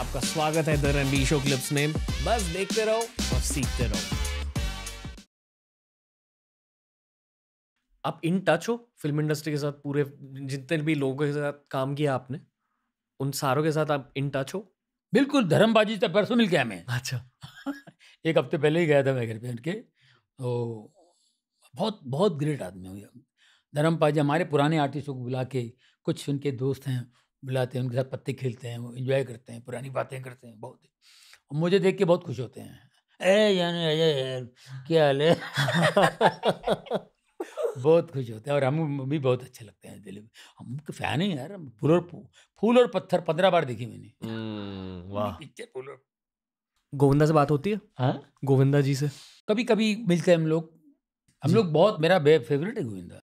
आपका स्वागत है द रणबीर शो क्लिप्स में बस देखते रहो और सीखते रहो आप इन टच हो फिल्म इंडस्ट्री के साथ पूरे जितने भी लोगों के साथ काम किया आपने उन सारों के साथ आप इन टच हो बिल्कुल धर्मबाजी से परसों मिल गया मैं अच्छा एक हफ्ते पहले ही गया था मैं घर पे उनके तो बहुत बहुत ग्रेट आदमी हुई धर्मपाजी हमारे पुराने आर्टिस्टों को बुला के कुछ उनके दोस्त हैं बुलाते हैं उनके साथ पत्ते खेलते हैं इन्जॉय करते हैं पुरानी बातें करते हैं बहुत और मुझे देख के बहुत खुश होते हैं ए यानी अजय यार क्या हाल है बहुत खुश होते हैं और हम भी बहुत अच्छे लगते हैं दिल्ली में हम तो फैन हैं यार फूल और फूल और पत्थर पंद्रह बार देखी मैंने हम्म, वाह पिक्चर फूल और गोविंदा से बात होती है हाँ गोविंदा जी से कभी कभी मिलते हैं हम लोग हम लोग बहुत मेरा फेवरेट है गोविंदा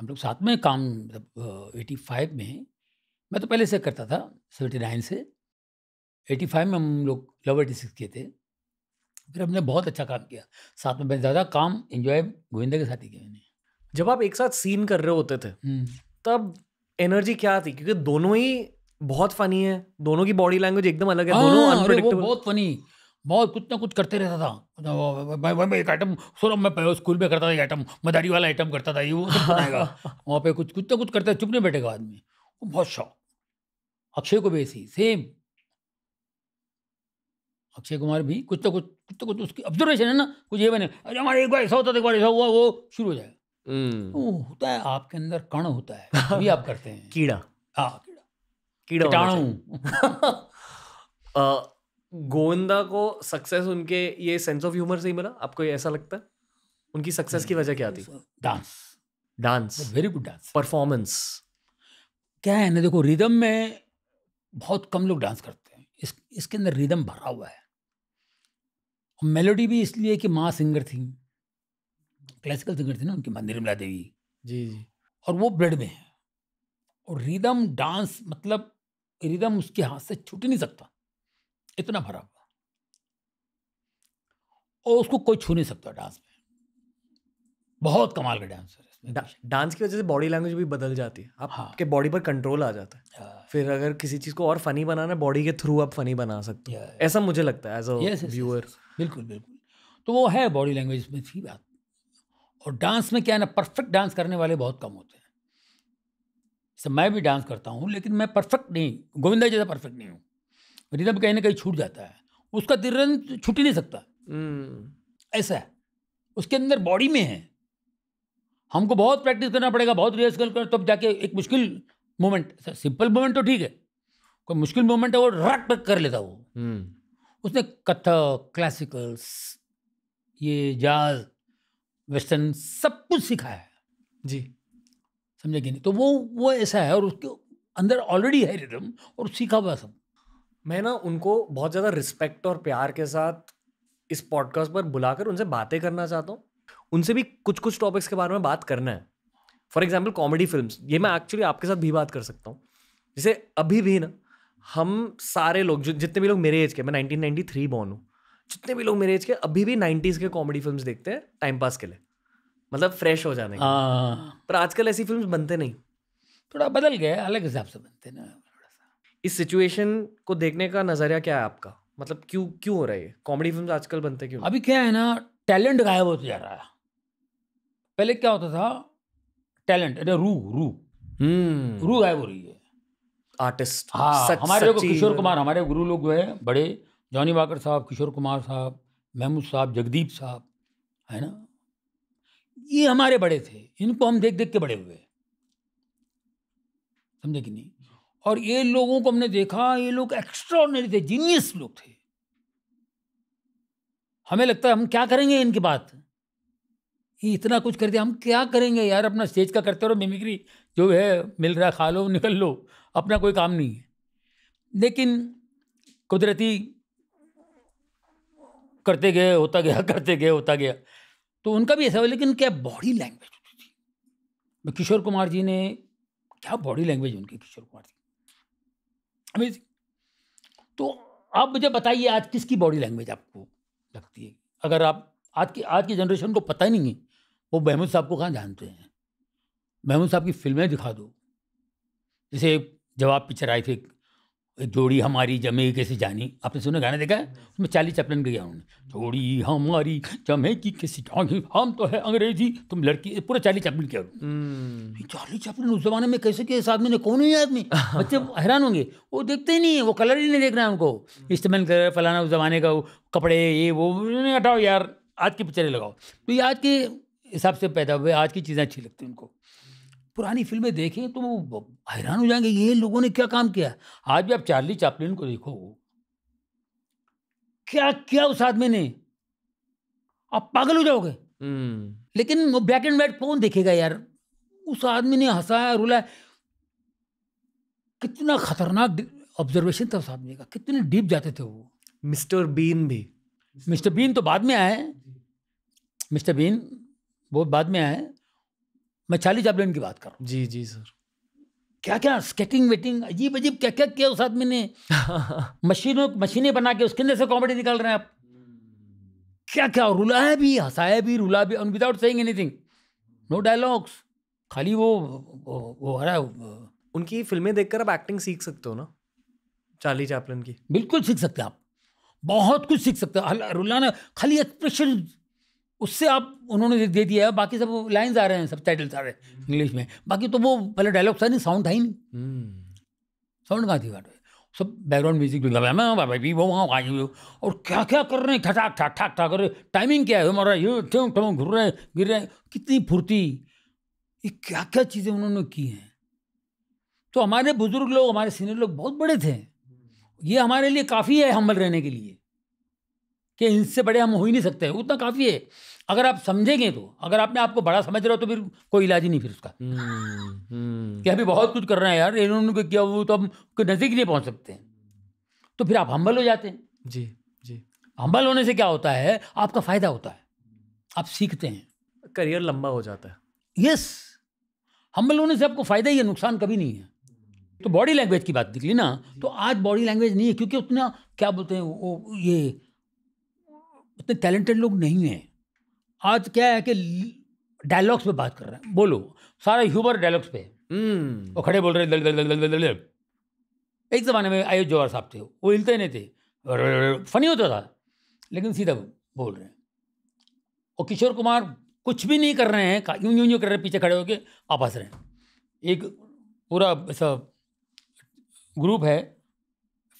हम लोग साथ में काम मतलब एटी फाइव में मैं तो पहले से करता था सेवेंटी नाइन से एटी फाइव में हम लोग लव एटी सिक्स किए थे फिर हमने बहुत अच्छा काम किया साथ में ज़्यादा काम इन्जॉय गोविंदा के साथ ही किया मैंने जब आप एक साथ सीन कर रहे होते थे हम्म। तब एनर्जी क्या थी क्योंकि दोनों ही बहुत फनी है दोनों की बॉडी लैंग्वेज एकदम अलग है हाँ, दोनों बहुत फनी बहुत कुछ ना कुछ करते रहता था भाई भाई एक आइटम सोरम मैं स्कूल में करता था एक आइटम मदारी वाला आइटम करता था ये वो बनाएगा वहाँ पे कुछ कुछ ना कुछ करता है चुप नहीं बैठेगा आदमी वो बहुत शौक अक्षय को बेसी सेम अक्षय कुमार भी कुछ तो कुछ कुछ तो कुछ उसकी ऑब्जर्वेशन है ना कुछ ये बने अरे हमारे एक बार ऐसा होता था एक बार ऐसा हुआ वो शुरू हो जाएगा हम्म। वो होता है आपके अंदर कण होता है अभी आप करते हैं कीड़ा हाँ कीड़ा कीड़ा गोविंदा को सक्सेस उनके ये सेंस ऑफ ह्यूमर से ही मिला आपको ये ऐसा लगता है उनकी सक्सेस की वजह क्या थी dance dance very good dance performance क्या है ना देखो रिदम में बहुत कम लोग डांस करते हैं इस इसके अंदर रिदम भरा हुआ है और मेलोडी भी इसलिए कि माँ सिंगर थी क्लासिकल सिंगर थी ना उनकी माँ निर्मला देवी जी जी और वो ब्लड में है और रिदम डांस मतलब रिदम उसके हाथ से छूट ही नहीं सकता इतना भरा हुआ और उसको कोई छू नहीं सकता डांस में बहुत कमाल का डांसर है डांस की वजह से बॉडी लैंग्वेज भी बदल जाती है आप हाँ. के बॉडी पर कंट्रोल आ जाता है हाँ. फिर अगर किसी चीज़ को और फनी बनाना बॉडी के थ्रू आप फनी बना सकते हो ऐसा मुझे लगता है एज अ व्यूअर बिल्कुल बिल्कुल तो वो है बॉडी लैंग्वेज में थी बात और डांस में क्या है ना परफेक्ट डांस करने वाले बहुत कम होते हैं जैसे मैं भी डांस करता हूँ लेकिन मैं परफेक्ट नहीं गोविंदा जैसा परफेक्ट नहीं हूँ तो रिदम कहीं ना कहीं छूट जाता है उसका तिरन छूट ही नहीं सकता हम्म। ऐसा है उसके अंदर बॉडी में है हमको बहुत प्रैक्टिस करना पड़ेगा बहुत रिहर्सल करना तब जाके एक मुश्किल मोमेंट सर सिंपल मोमेंट तो ठीक है कोई मुश्किल मोमेंट है वो रट पक कर लेता वो हम्म। उसने कथक क्लासिकल्स ये जाज वेस्टर्न सब कुछ सिखाया है जी समझे कि नहीं तो वो वो ऐसा है और उसके अंदर ऑलरेडी है रिदम और सीखा हुआ सब मैं ना उनको बहुत ज़्यादा रिस्पेक्ट और प्यार के साथ इस पॉडकास्ट पर बुलाकर उनसे बातें करना चाहता हूँ उनसे भी कुछ कुछ टॉपिक्स के बारे में बात करना है फॉर एग्जाम्पल कॉमेडी फिल्म ये मैं एक्चुअली आपके साथ भी बात कर सकता हूँ जैसे अभी भी ना हम सारे लोग जो जितने भी लोग मेरे एज के मैं 1993 बॉर्न हूँ जितने भी लोग मेरे एज के अभी भी नाइन्टीज के कॉमेडी फिल्म देखते हैं टाइम पास के लिए मतलब फ्रेश हो जाने हाँ। पर आजकल ऐसी फिल्म बनते नहीं थोड़ा बदल गया अलग हिसाब से बनते ना थोड़ा सा इस सिचुएशन को देखने का नज़रिया क्या है आपका मतलब क्यों क्यों हो रहा है कॉमेडी फिल्म आजकल बनते क्यों अभी क्या है ना टैलेंट गायब होते जा रहा है पहले क्या होता था टैलेंट अरे रू रू हम्म। रू गायब हो रही है आर्टिस्ट हाँ हमारे जो किशोर कुमार हमारे गुरु लोग जो है बड़े जॉनी वाकर साहब किशोर कुमार साहब महमूद साहब जगदीप साहब है ना ये हमारे बड़े थे इनको हम देख देख के बड़े हुए समझे कि नहीं और ये लोगों को हमने देखा ये लोग एक्स्ट्रॉर्डनरी थे जीनियस लोग थे हमें लगता है हम क्या करेंगे इनकी बात इतना कुछ करते हम क्या करेंगे यार अपना स्टेज का करते रहो मिमिक्री जो है मिल रहा खा लो निकल लो अपना कोई काम नहीं है लेकिन कुदरती करते गए होता गया करते गए होता गया तो उनका भी ऐसा हुआ लेकिन क्या बॉडी लैंग्वेज होती थी किशोर कुमार जी ने क्या बॉडी लैंग्वेज उनकी किशोर कुमार जी अमेजिंग तो आप मुझे बताइए आज किसकी बॉडी लैंग्वेज आपको लगती है अगर आप आज की आज की जनरेशन को पता ही नहीं है वो महमूद साहब को कहाँ जानते हैं महमूद साहब की फिल्में दिखा दो जैसे जवाब पिक्चर आई थी एक जोड़ी हमारी जमे कैसे जानी आपने सुना गाना देखा है उसमें चालीस चैप्टन गया उन्होंने जोड़ी हमारी जमे की कैसी जानी हम तो है अंग्रेजी तुम लड़की पूरा चालीस चैप्टन किया हम्म। चालीस चैप्टन उस जमाने में कैसे के इस आदमी ने कौन ही आदमी बच्चे हैरान होंगे वो देखते ही नहीं है वो कलर ही नहीं देख रहे हैं उनको इस्तेमाल हम्म। कर फलाना उस जमाने का कपड़े ये वो हटाओ यार आज की पिक्चरें लगाओ तो ये आज के हिसाब से पैदा हुए आज की चीज़ें अच्छी लगती हैं उनको पुरानी फिल्में देखें तो वो हैरान हो जाएंगे ये लोगों ने क्या काम किया आज भी आप चार्ली चापलिन को देखो क्या क्या उस आदमी ने आप पागल हो जाओगे हम्म। लेकिन वो ब्लैक एंड व्हाइट कौन देखेगा यार उस आदमी ने हंसाया रुलाया कितना खतरनाक ऑब्जर्वेशन था उस आदमी का कितने डीप जाते थे वो मिस्टर बीन भी मिस्टर बीन तो बाद में आए मिस्टर बीन वो बाद में आए मैं चाली चैपलिन की बात कर रहा हूँ जी जी सर क्या क्या स्केटिंग वेटिंग अजीब अजीब क्या क्या किया उस आदमी ने मशीनों मशीनें बना के उसके अंदर से कॉमेडी निकाल रहे हैं आप क्या क्या रुलाया भी हंसाया भी रुला भी without saying anything no dialogues खाली वो वो, वो रहा है उनकी फिल्में देखकर आप एक्टिंग सीख सकते हो ना चार्ली चैपलिन की बिल्कुल सीख सकते हैं आप बहुत कुछ सीख सकते हो रुलाना खाली एक्सप्रेशन उससे आप उन्होंने दे दिया है बाकी सब लाइन्स आ रहे हैं सब टाइटल्स आ रहे हैं इंग्लिश हम्म। में बाकी तो वो पहले डायलॉग था नहीं साउंड था ही नहीं साउंड हम्म। कहाँ थी गाट सब बैकग्राउंड म्यूजिक भी वो वहाँ आई हुई और क्या क्या कर रहे हैं ठाक ठाक ठाक ठाक कर टाइमिंग क्या है हमारा ये ठम ठम घुर रहे गिर रहे कितनी फुर्ती ये क्या क्या चीज़ें उन्होंने की हैं तो हमारे बुज़ुर्ग लोग हमारे सीनियर लोग बहुत बड़े थे ये हमारे लिए काफ़ी है हम्बल रहने के लिए कि इनसे बड़े हम हो ही नहीं सकते उतना काफ़ी है अगर आप समझेंगे तो अगर आपने आपको बड़ा समझ रहे हो तो फिर कोई इलाज ही नहीं फिर उसका हम्म, हम्म। कि अभी बहुत कुछ कर रहे हैं यार इन्होंने किया वो तो हम नज़दीक नहीं पहुंच सकते हैं तो फिर आप हम्बल हो जाते हैं जी जी हम्बल होने से क्या होता है आपका फ़ायदा होता है आप सीखते हैं करियर लंबा हो जाता है यस हम्बल होने से आपको फ़ायदा ही है नुकसान कभी नहीं है तो बॉडी लैंग्वेज की बात निकली ना तो आज बॉडी लैंग्वेज नहीं है क्योंकि उतना क्या बोलते हैं वो ये उतने टैलेंटेड लोग नहीं हैं आज क्या है कि डायलॉग्स पे बात कर रहे हैं बोलो सारा ह्यूमर डायलॉग्स पे हम्म। वो खड़े बोल रहे एक ज़माने में आयुष जवाहर साहब थे वो हिलते नहीं थे फनी होता था लेकिन सीधा बोल रहे हैं और किशोर कुमार कुछ भी नहीं कर रहे हैं यूं यूं यूं कर रहे पीछे खड़े होकर आप हंस रहे हैं एक पूरा ऐसा ग्रुप है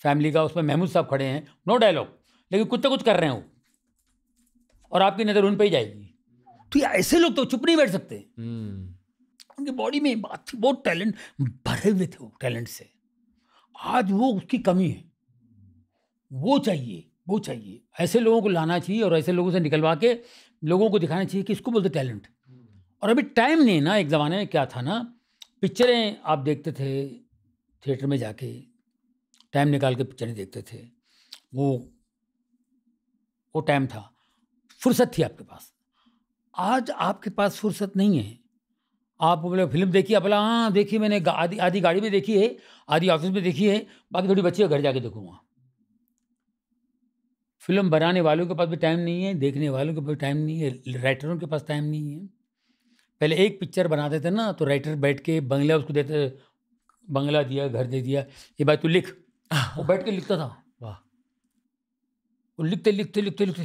फैमिली का उसमें महमूद साहब खड़े हैं नो डायलॉग लेकिन कुछ तो कुछ कर रहे हैं वो और आपकी नज़र उन पर ही जाएगी तो ये ऐसे लोग तो चुप नहीं बैठ सकते हम्म। उनकी बॉडी में बात थी बहुत टैलेंट भरे हुए थे वो टैलेंट से आज वो उसकी कमी है वो चाहिए वो चाहिए ऐसे लोगों को लाना चाहिए और ऐसे लोगों से निकलवा के लोगों को दिखाना चाहिए कि इसको बोलते टैलेंट हम्म। और अभी टाइम नहीं ना एक ज़माने में क्या था ना पिक्चरें आप देखते थे थिएटर में जाके टाइम निकाल के पिक्चरें देखते थे वो वो टाइम था फुर्सत थी आपके पास आज आपके पास फुर्सत नहीं है आप बोले फिल्म देखी बोला हाँ देखी मैंने आधी आधी गाड़ी में देखी है आधी ऑफिस में देखी है बाकी थोड़ी बच्ची घर जाके देखूंगा फिल्म बनाने वालों के पास भी टाइम नहीं है देखने वालों के पास टाइम नहीं है राइटरों के पास टाइम नहीं है पहले एक पिक्चर बनाते थे ना तो राइटर बैठ के बंगला उसको देते बंगला दिया घर दे दिया ये बात तू लिख वो बैठ के लिखता था वाह वो लिखते लिखते लिखते लिखते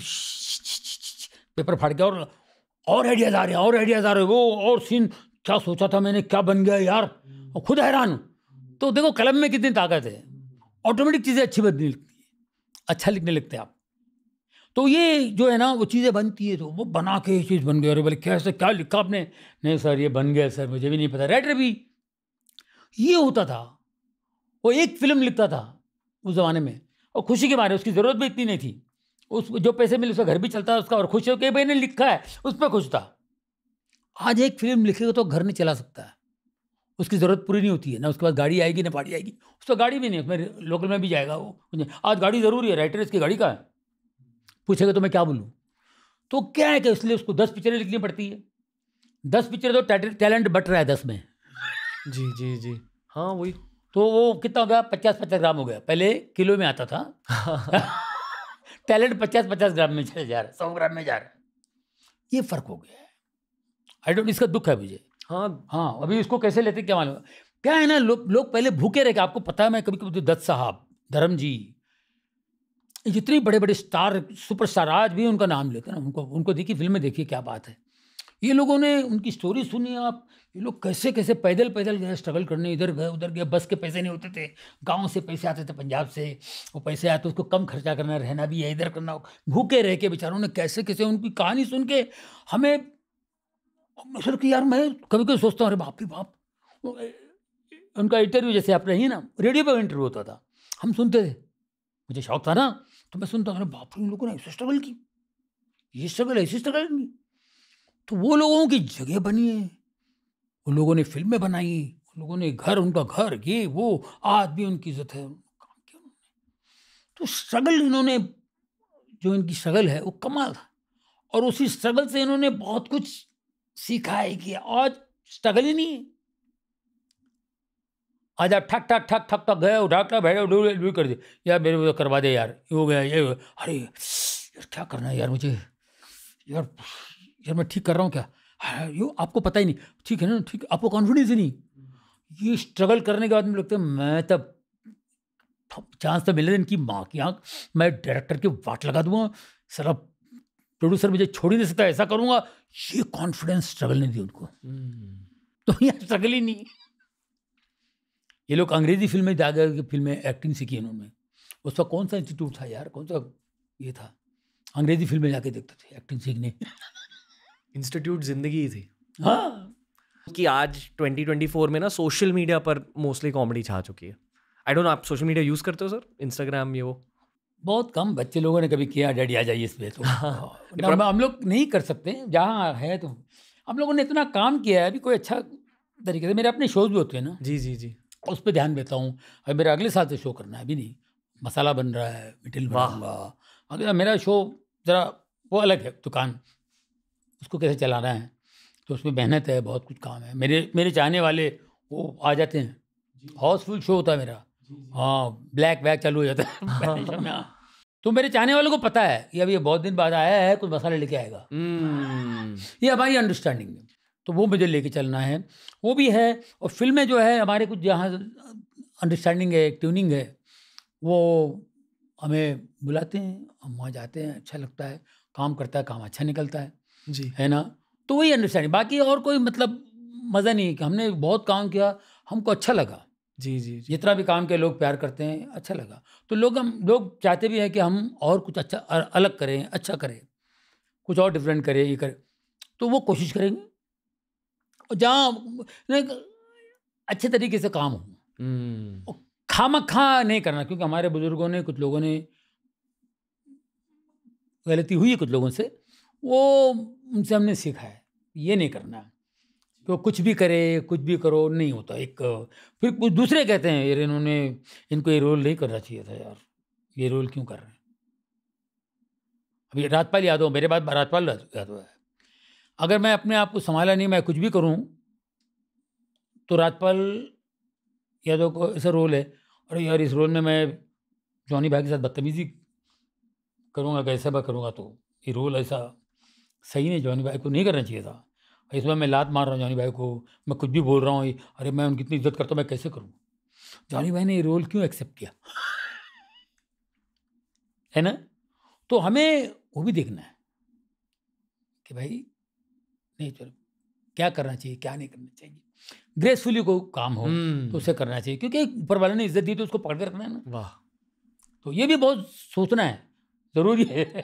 पेपर फाड़ गया और और आइडियाज आ रहे हैं और आइडियाज आ रहे हैं वो और सीन क्या सोचा था मैंने क्या बन गया यार और खुद हैरान हूँ तो देखो कलम में कितनी ताकत है ऑटोमेटिक चीज़ें अच्छी बनने लगती अच्छा लिखने लगते हैं आप तो ये जो है ना वो चीज़ें बनती है तो वो बना के ये चीज़ बन गई अरे बोले कैसे क्या लिखा आपने नहीं सर ये बन गया सर मुझे भी नहीं पता राइटर भी ये होता था वो एक फिल्म लिखता था उस ज़माने में और खुशी के मारे उसकी ज़रूरत भी इतनी नहीं थी उस जो पैसे मिले उसका घर भी चलता है उसका और खुश हो कि भाई ने लिखा है उस पर खुश था आज एक फिल्म लिखेगा तो घर नहीं चला सकता है उसकी ज़रूरत पूरी नहीं होती है ना उसके पास गाड़ी आएगी ना पार्टी आएगी उसका गाड़ी भी नहीं उसमें लोकल में भी जाएगा वो आज गाड़ी ज़रूरी है राइटर इसकी गाड़ी का है पूछेगा तो मैं क्या बोलूँ तो क्या है कि इसलिए उसको दस पिक्चरें लिखनी पड़ती है दस पिक्चर तो टैलेंट बट रहा है दस में जी जी जी हाँ वही तो वो कितना हो गया पचास पचास ग्राम हो गया पहले किलो में आता था टैलेंट पचास पचास ग्राम में चले जा रहा है सौ ग्राम में जा रहा है ये फर्क हो गया है आई डोंट इसका दुख है मुझे हाँ हाँ अभी इसको कैसे लेते क्या मालूम क्या है ना लोग लोग पहले भूखे रहे आपको पता है मैं कभी कभी तो दत्त साहब धर्म जी जितने बड़े बड़े स्टार सुपरस्टार आज भी उनका नाम लेते हैं ना उनको उनको देखिए फिल्में देखिए क्या बात है ये लोगों ने उनकी स्टोरी सुनी आप ये लोग कैसे कैसे पैदल पैदल गए स्ट्रगल करने इधर गए उधर गए बस के पैसे नहीं होते थे गांव से पैसे आते थे पंजाब से वो पैसे आते उसको कम खर्चा करना रहना भी है इधर करना भूखे रह के बेचारों ने कैसे कैसे उनकी कहानी सुन के हमें सर कि यार मैं कभी कभी सोचता हूँ अरे बाप रे बाप उनका इंटरव्यू जैसे आप रही ना रेडियो पर इंटरव्यू होता था हम सुनते थे मुझे शौक था ना तो मैं सुनता हूँ अरे बाप रे उन लोगों ने ऐसे स्ट्रगल की ये स्ट्रगल ऐसी स्ट्रगल नहीं तो वो लोगों की जगह बनी है वो लोगों ने फिल्में बनाई उन लोगों ने घर उनका घर ये वो आज भी उनकी इज्जत है काम किया उन्होंने तो स्ट्रगल इन्होंने जो इनकी स्ट्रगल है वो कमाल था और उसी स्ट्रगल से इन्होंने बहुत कुछ सीखा है कि आज स्ट्रगल ही नहीं है आज आप ठक ठक ठक ठक ठक गए उठा ठक भैया कर दिए यार मेरे को तो करवा दे यार ये हो गया ये हो गया अरे यार क्या करना है यार मुझे यार यार मैं ठीक कर रहा हूँ क्या हाँ, यो आपको पता ही नहीं ठीक है ना ठीक आपको कॉन्फिडेंस ही नहीं ये स्ट्रगल करने के बाद मुझे लगता है मैं तब चांस तो मिले इनकी माँ की आँख मैं डायरेक्टर के वाट लगा दूंगा सर अब प्रोड्यूसर मुझे छोड़ ही नहीं सकता ऐसा करूँगा ये कॉन्फिडेंस स्ट्रगल नहीं दी उनको हम्म। तो यहाँ स्ट्रगल ही नहीं ये लोग अंग्रेजी फिल्में जाकर की फिल्में एक्टिंग सीखी इन्होंने उस वक्त कौन सा इंस्टीट्यूट था यार कौन सा ये था अंग्रेजी फिल्में जाके देखते थे एक्टिंग सीखने इंस्टीट्यूट जिंदगी थी हाँ कि आज 2024 में ना सोशल मीडिया पर मोस्टली कॉमेडी छा चुकी है आई डोंट आप सोशल मीडिया यूज़ करते हो सर इंस्टाग्राम ये वो बहुत कम बच्चे लोगों ने कभी किया डैडी आ जाइए इस तो। हाँ। पर तो हाँ हम लोग नहीं कर सकते जहाँ है तो हम लोगों ने इतना काम किया है अभी कोई अच्छा तरीके से मेरे अपने शोज भी होते हैं ना जी जी जी उस पर ध्यान देता हूँ अभी मेरा अगले साल से शो करना है अभी नहीं मसाला बन रहा है मिटिल बनाऊँगा अगला मेरा शो ज़रा वो अलग है दुकान उसको कैसे चलाना है तो उसमें मेहनत है बहुत कुछ काम है मेरे मेरे चाहने वाले वो आ जाते हैं हाउसफुल शो होता है मेरा हाँ ब्लैक वैक चालू हो जाता है हाँ। तो मेरे चाहने वालों को पता है कि अब ये बहुत दिन बाद आया है कुछ मसाला लेके आएगा हम्म। ये हमारी अंडरस्टैंडिंग में तो वो मुझे लेके चलना है वो भी है और फिल्में जो है हमारे कुछ जहाँ अंडरस्टैंडिंग है ट्यूनिंग है वो हमें बुलाते हैं हम वहाँ जाते हैं अच्छा लगता है काम करता है काम अच्छा निकलता है जी है ना तो वही अंडरस्टैंडिंग बाकी और कोई मतलब मज़ा नहीं है कि हमने बहुत काम किया हमको अच्छा लगा जी जी, जी। जितना भी काम के लोग प्यार करते हैं अच्छा लगा तो लोग हम लोग चाहते भी हैं कि हम और कुछ अच्छा अलग करें अच्छा करें कुछ और डिफरेंट करें ये करें तो वो कोशिश करेंगे और जहाँ अच्छे तरीके से काम हो हम्म। खामा खा नहीं करना क्योंकि हमारे बुजुर्गों ने कुछ लोगों ने गलती हुई है कुछ लोगों से वो उनसे हमने सीखा है ये नहीं करना तो कुछ भी करे कुछ भी करो नहीं होता एक फिर कुछ दूसरे कहते हैं यार इन्होंने इनको ये रोल नहीं करना चाहिए था यार ये रोल क्यों कर रहे हैं अभी राजपाल यादव मेरे बाद राजपाल यादव है अगर मैं अपने आप को संभाला नहीं मैं कुछ भी करूं तो राजपाल यादव को ऐसा रोल है अरे यार इस रोल में मैं जॉनी भाई के साथ बदतमीजी करूँगा कैसे मैं करूँगा तो ये रोल ऐसा सही नहीं जॉनी भाई को नहीं करना चाहिए था इस बार मैं लात मार रहा हूँ जॉनी भाई को मैं कुछ भी बोल रहा हूँ अरे मैं उनकी इतनी इज्जत करता हूँ मैं कैसे करूँ जॉनी भाई ने ये रोल क्यों एक्सेप्ट किया है ना तो हमें वो भी देखना है कि भाई नहीं चलो क्या करना चाहिए क्या नहीं करना चाहिए ग्रेसफुली को काम हो तो हम्म। उसे करना चाहिए क्योंकि ऊपर वाले ने इज्जत दी तो उसको पकड़ के रखना है ना वाह तो ये भी बहुत सोचना है ज़रूरी है